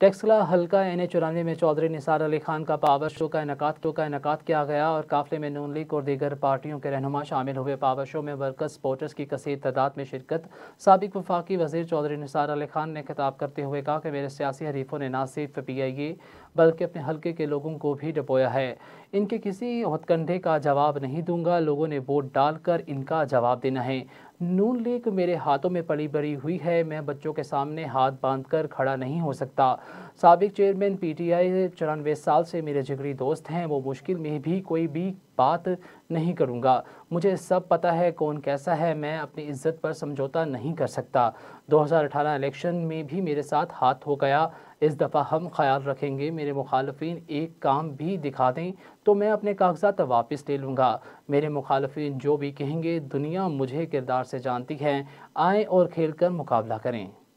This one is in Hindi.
टेक्सला हल्का एन ए चौरानवे में चौधरी निसार अली खान का पावर शो का इनका शो तो का इनका किया गया और काफिले में नून लीग और दीगर पार्टियों के रहनुमा शामिल हुए पावर शो में वर्कर्स सपोर्टर्स की कसर तादाद में शिरकत सबक वफाकी वजीर चौधरी निसार अली खान ने खिताब करते हुए कहा कि मेरे सियासी हरीफों ने ना सिर्फ पी आई ए बल्कि अपने हल्के के लोगों को भी डपोया है इनके किसी हथकंडे का जवाब नहीं दूंगा लोगों ने वोट डालकर इनका जवाब देना है नून लीग मेरे हाथों में पली बड़ी हुई है मैं बच्चों के सामने हाथ बांधकर खड़ा नहीं हो सकता सबक चेयरमैन पीटीआई टी चौरानवे साल से मेरे जिगरी दोस्त हैं वो मुश्किल में भी कोई भी बात नहीं करूँगा मुझे सब पता है कौन कैसा है मैं अपनी इज्जत पर समझौता नहीं कर सकता 2018 इलेक्शन में भी मेरे साथ हाथ हो गया इस दफ़ा हम ख्याल रखेंगे मेरे मुखालफी एक काम भी दिखा दें तो मैं अपने कागजात वापस ले लूँगा मेरे मुखालफी जो भी कहेंगे दुनिया मुझे किरदार से जानती है आए और खेल कर मुकाबला करें